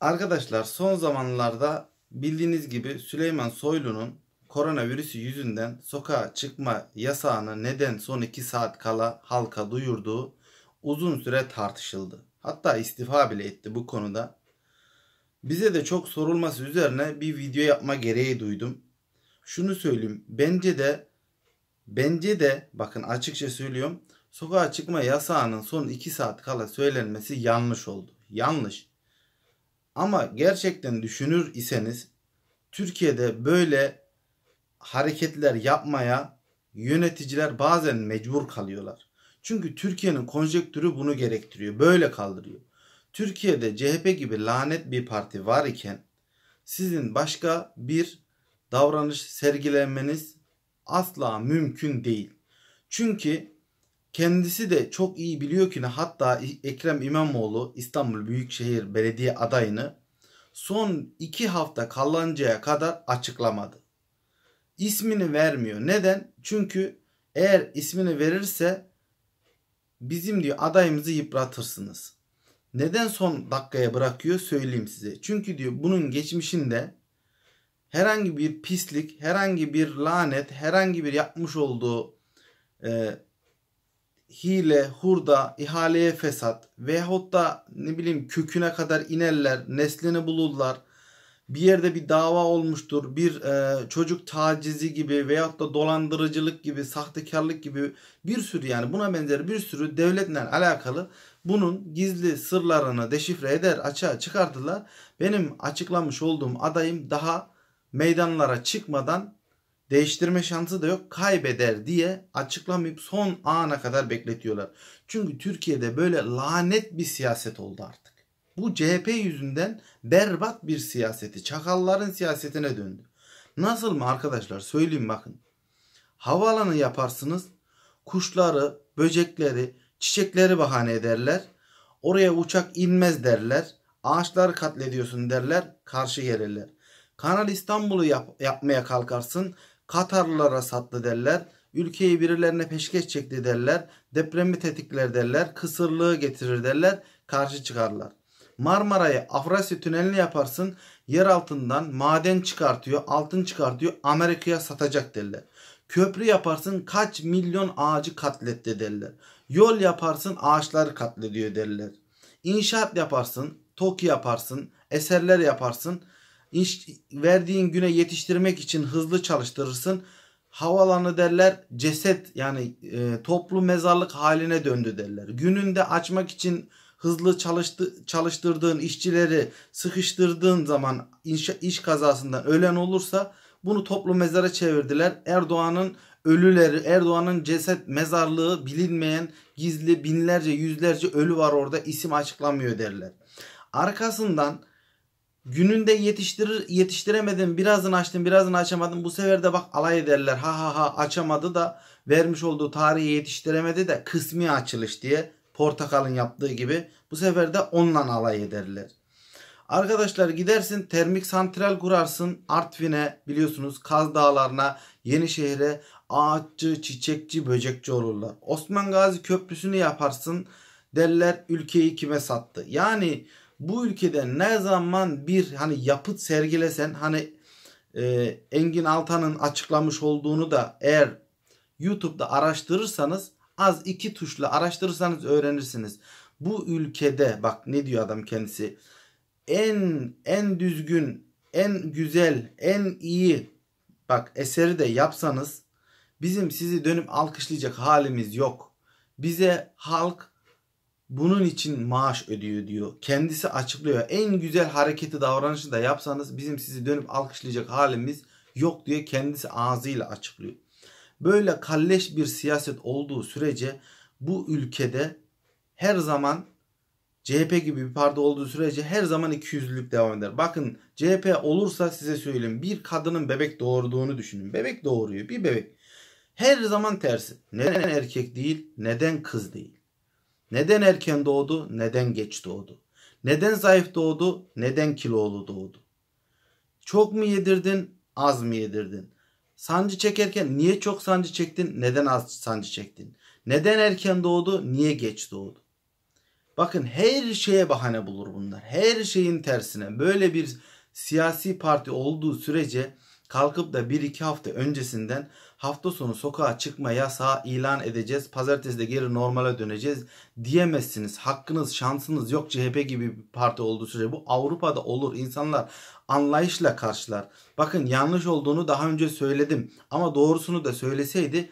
Arkadaşlar son zamanlarda bildiğiniz gibi Süleyman Soylu'nun koronavirüsü yüzünden sokağa çıkma yasağını neden son 2 saat kala halka duyurduğu uzun süre tartışıldı. Hatta istifa bile etti bu konuda. Bize de çok sorulması üzerine bir video yapma gereği duydum. Şunu söyleyeyim. Bence de bence de bakın açıkça söylüyorum. Sokağa çıkma yasağının son 2 saat kala söylenmesi yanlış oldu. Yanlış. Ama gerçekten düşünür iseniz Türkiye'de böyle hareketler yapmaya yöneticiler bazen mecbur kalıyorlar. Çünkü Türkiye'nin konjektürü bunu gerektiriyor. Böyle kaldırıyor. Türkiye'de CHP gibi lanet bir parti var iken sizin başka bir davranış sergilemeniz asla mümkün değil. Çünkü Kendisi de çok iyi biliyor ki ne hatta Ekrem İmamoğlu İstanbul Büyükşehir Belediye adayını son iki hafta kalancaya kadar açıklamadı. İsmini vermiyor. Neden? Çünkü eğer ismini verirse bizim diyor adayımızı yıpratırsınız. Neden son dakikaya bırakıyor söyleyeyim size. Çünkü diyor bunun geçmişinde herhangi bir pislik, herhangi bir lanet, herhangi bir yapmış olduğu e, hile, hurda, ihaleye fesat veyahut da ne bileyim köküne kadar inerler, neslini bulurlar. Bir yerde bir dava olmuştur, bir e, çocuk tacizi gibi veyahut da dolandırıcılık gibi, sahtekarlık gibi bir sürü yani buna benzer bir sürü devletle alakalı bunun gizli sırlarını deşifre eder, açığa çıkardılar. Benim açıklamış olduğum adayım daha meydanlara çıkmadan değiştirme şansı da yok kaybeder diye açıklamayıp son ana kadar bekletiyorlar. Çünkü Türkiye'de böyle lanet bir siyaset oldu artık. Bu CHP yüzünden berbat bir siyaseti, çakalların siyasetine döndü. Nasıl mı arkadaşlar söyleyeyim bakın. Havaalanı yaparsınız, kuşları, böcekleri, çiçekleri bahane ederler. Oraya uçak inmez derler. Ağaçları katlediyorsun derler, karşı gelirler. Kanal İstanbul'u yap, yapmaya kalkarsın. Katarlılara sattı derler. Ülkeyi birilerine peşkeş çekti derler. Depremi tetikler derler. Kısırlığı getirir derler. Karşı çıkarlar. Marmara'yı Afrasya tünelini yaparsın. Yer altından maden çıkartıyor, altın çıkartıyor. Amerika'ya satacak derler. Köprü yaparsın kaç milyon ağacı katletti derler. Yol yaparsın ağaçları katlediyor derler. İnşaat yaparsın, toki yaparsın, eserler yaparsın. İş verdiğin güne yetiştirmek için hızlı çalıştırırsın. Havalanı derler ceset yani e, toplu mezarlık haline döndü derler. Gününde açmak için hızlı çalıştı, çalıştırdığın işçileri sıkıştırdığın zaman iş, iş kazasından ölen olursa bunu toplu mezara çevirdiler. Erdoğan'ın ölüleri, Erdoğan'ın ceset mezarlığı bilinmeyen gizli binlerce yüzlerce ölü var orada isim açıklamıyor derler. Arkasından Gününde yetiştirir, yetiştiremedim birazını açtım birazını açamadım. Bu sefer de bak alay ederler ha ha ha açamadı da vermiş olduğu tarihi yetiştiremedi de kısmi açılış diye portakalın yaptığı gibi bu sefer de onunla alay ederler. Arkadaşlar gidersin termik santral kurarsın Artvin'e biliyorsunuz Kaz Dağları'na Yenişehir'e ağaççı, çiçekçi, böcekçi olurlar. Osman Gazi Köprüsü'nü yaparsın derler ülkeyi kime sattı. Yani bu ülkede ne zaman bir hani yapıt sergilesen hani e, Engin Altan'ın açıklamış olduğunu da eğer YouTube'da araştırırsanız az iki tuşla araştırırsanız öğrenirsiniz. Bu ülkede bak ne diyor adam kendisi en en düzgün, en güzel, en iyi bak eseri de yapsanız bizim sizi dönüp alkışlayacak halimiz yok. Bize halk bunun için maaş ödüyor diyor. Kendisi açıklıyor. En güzel hareketi davranışı da yapsanız bizim sizi dönüp alkışlayacak halimiz yok diye kendisi ağzıyla açıklıyor. Böyle kalleş bir siyaset olduğu sürece bu ülkede her zaman CHP gibi bir parti olduğu sürece her zaman iki yüzlülük devam eder. Bakın CHP olursa size söyleyeyim bir kadının bebek doğurduğunu düşünün. Bebek doğuruyor bir bebek. Her zaman tersi. Neden erkek değil neden kız değil. Neden erken doğdu, neden geç doğdu? Neden zayıf doğdu, neden kilolu doğdu? Çok mu yedirdin, az mı yedirdin? Sancı çekerken niye çok sancı çektin, neden az sancı çektin? Neden erken doğdu, niye geç doğdu? Bakın her şeye bahane bulur bunlar. Her şeyin tersine böyle bir siyasi parti olduğu sürece Kalkıp da 1-2 hafta öncesinden hafta sonu sokağa çıkma yasağı ilan edeceğiz. Pazartesi de geri normale döneceğiz diyemezsiniz. Hakkınız, şansınız yok CHP gibi bir parti olduğu sürece. Bu Avrupa'da olur. İnsanlar anlayışla karşılar. Bakın yanlış olduğunu daha önce söyledim ama doğrusunu da söyleseydi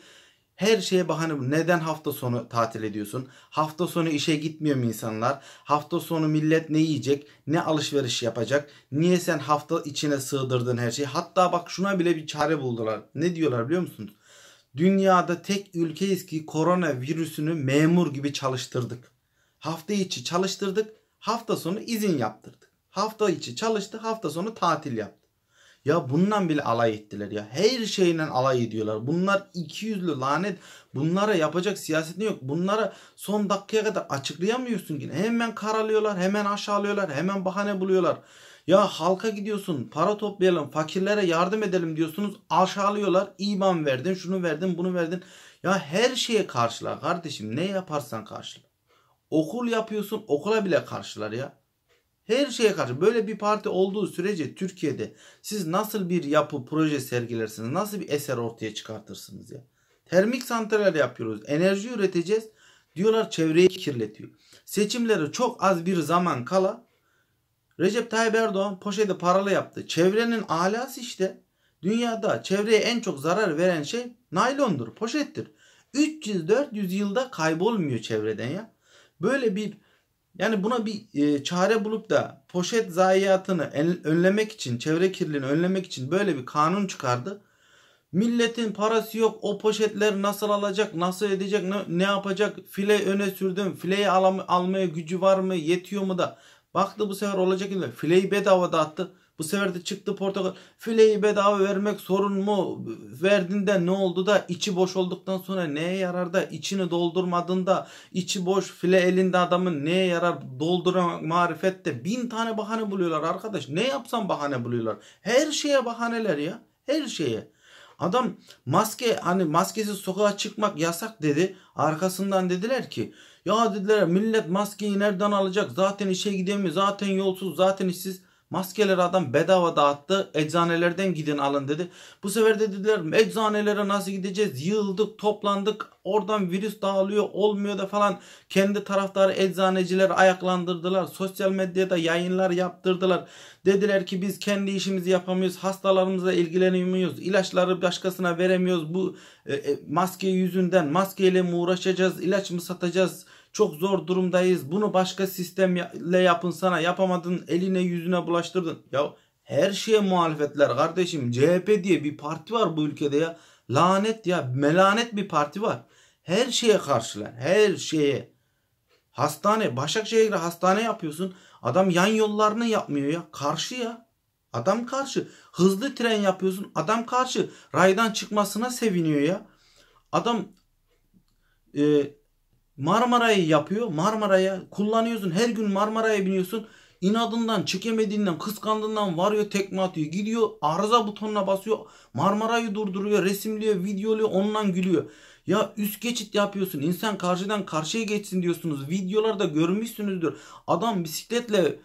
her şeye bahane Neden hafta sonu tatil ediyorsun? Hafta sonu işe gitmiyor mu insanlar? Hafta sonu millet ne yiyecek? Ne alışveriş yapacak? Niye sen hafta içine sığdırdın her şeyi? Hatta bak şuna bile bir çare buldular. Ne diyorlar biliyor musunuz? Dünyada tek ülkeyiz ki korona virüsünü memur gibi çalıştırdık. Hafta içi çalıştırdık, hafta sonu izin yaptırdık. Hafta içi çalıştı, hafta sonu tatil yaptı. Ya bundan bile alay ettiler ya. Her şeyinden alay ediyorlar. Bunlar iki yüzlü lanet. Bunlara yapacak siyaset yok. Bunlara son dakikaya kadar açıklayamıyorsun ki. Hemen karalıyorlar, hemen aşağılıyorlar, hemen bahane buluyorlar. Ya halka gidiyorsun, para toplayalım, fakirlere yardım edelim diyorsunuz. Aşağılıyorlar. İban verdin, şunu verdin, bunu verdin. Ya her şeye karşılar kardeşim. Ne yaparsan karşılar. Okul yapıyorsun, okula bile karşılar ya. Her şeye karşı böyle bir parti olduğu sürece Türkiye'de siz nasıl bir yapı proje sergilersiniz? Nasıl bir eser ortaya çıkartırsınız ya? Termik santraller yapıyoruz. Enerji üreteceğiz. Diyorlar çevreyi kirletiyor. Seçimlere çok az bir zaman kala Recep Tayyip Erdoğan poşeti paralı yaptı. Çevrenin alası işte. Dünyada çevreye en çok zarar veren şey naylondur, poşettir. 300-400 yılda kaybolmuyor çevreden ya. Böyle bir yani buna bir e, çare bulup da poşet zayiatını en, önlemek için, çevre kirliliğini önlemek için böyle bir kanun çıkardı. Milletin parası yok. O poşetler nasıl alacak, nasıl edecek, ne, ne yapacak? File öne sürdüm. Fileyi alam, almaya gücü var mı, yetiyor mu da. Baktı bu sefer olacak gibi. Fileyi bedava dağıttı. Bu sefer de çıktı portakal. Fileyi bedava vermek sorun mu? Verdiğinde ne oldu da içi boş olduktan sonra neye yarar da içini doldurmadığında içi boş file elinde adamın neye yarar doldurmak marifette bin tane bahane buluyorlar arkadaş. Ne yapsam bahane buluyorlar. Her şeye bahaneler ya. Her şeye. Adam maske hani maskesiz sokağa çıkmak yasak dedi. Arkasından dediler ki ya dediler millet maskeyi nereden alacak? Zaten işe gidemiyor. Zaten yolsuz. Zaten işsiz. Maskeleri adam bedava dağıttı. Eczanelerden gidin alın dedi. Bu sefer de dediler eczanelere nasıl gideceğiz? Yıldık, toplandık. Oradan virüs dağılıyor, olmuyor da falan. Kendi taraftarı eczaneciler ayaklandırdılar. Sosyal medyada yayınlar yaptırdılar. Dediler ki biz kendi işimizi yapamıyoruz. hastalarımıza ilgilenemiyoruz. İlaçları başkasına veremiyoruz. Bu e, e, maske yüzünden maskeyle mi uğraşacağız? İlaç mı satacağız? Çok zor durumdayız. Bunu başka sistemle yapın sana. Yapamadın eline yüzüne bulaştırdın. Ya her şeye muhalefetler kardeşim. CHP diye bir parti var bu ülkede ya. Lanet ya melanet bir parti var. Her şeye karşılar. Her şeye. Hastane. Başakşehir'e hastane yapıyorsun. Adam yan yollarını yapmıyor ya. Karşı ya. Adam karşı. Hızlı tren yapıyorsun. Adam karşı. Raydan çıkmasına seviniyor ya. Adam e, Marmara'yı yapıyor. Marmara'ya kullanıyorsun. Her gün Marmara'ya biniyorsun. İnadından, çekemediğinden, kıskandığından varıyor tekme atıyor. Gidiyor arıza butonuna basıyor. Marmara'yı durduruyor, resimliyor, videoluyor, ondan gülüyor. Ya üst geçit yapıyorsun. İnsan karşıdan karşıya geçsin diyorsunuz. Videolarda görmüşsünüzdür. Adam bisikletle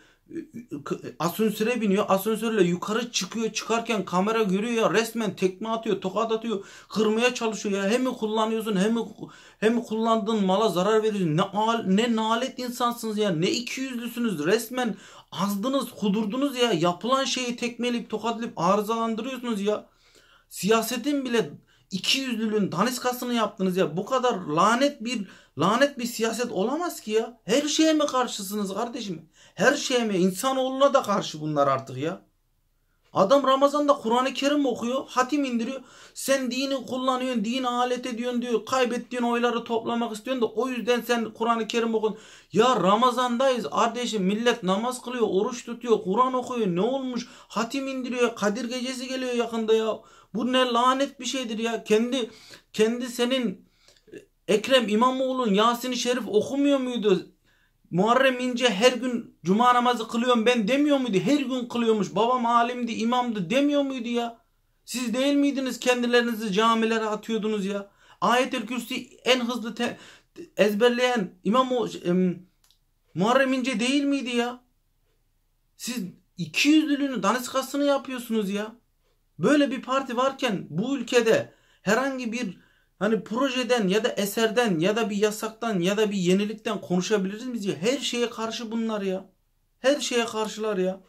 asansöre biniyor. Asansörle yukarı çıkıyor. Çıkarken kamera görüyor ya resmen tekme atıyor, tokat atıyor. Kırmaya çalışıyor ya. Hem mi kullanıyorsun hem mi, hem mi kullandığın mala zarar veriyorsun. Ne, ne nalet insansınız ya. Ne iki yüzlüsünüz. Resmen azdınız, kudurdunuz ya. Yapılan şeyi tekmeleyip tokatlayıp arızalandırıyorsunuz ya. Siyasetin bile iki yüzlülüğün daniskasını yaptınız ya. Bu kadar lanet bir lanet bir siyaset olamaz ki ya. Her şeye mi karşısınız kardeşim? Her şeye mi? İnsanoğluna da karşı bunlar artık ya. Adam Ramazan'da Kur'an-ı Kerim okuyor. Hatim indiriyor. Sen dini kullanıyorsun. Dini alet ediyorsun diyor. Kaybettiğin oyları toplamak istiyorsun da o yüzden sen Kur'an-ı Kerim okun. Ya Ramazan'dayız. Kardeşim millet namaz kılıyor. Oruç tutuyor. Kur'an okuyor. Ne olmuş? Hatim indiriyor. Kadir gecesi geliyor yakında ya. Bu ne lanet bir şeydir ya. Kendi kendi senin Ekrem İmamoğlu'nun Yasin-i Şerif okumuyor muydu? Muharrem İnce her gün cuma namazı kılıyorum ben demiyor muydu? Her gün kılıyormuş. Babam alimdi, imamdı demiyor muydu ya? Siz değil miydiniz kendilerinizi camilere atıyordunuz ya? Ayet-el Kürsi en hızlı te- ezberleyen İmam o, şey, e, Muharrem İnce değil miydi ya? Siz iki yüzlülüğünü danışkasını yapıyorsunuz ya. Böyle bir parti varken bu ülkede herhangi bir Hani projeden ya da eserden ya da bir yasaktan ya da bir yenilikten konuşabiliriz miyiz? Her şeye karşı bunlar ya. Her şeye karşılar ya.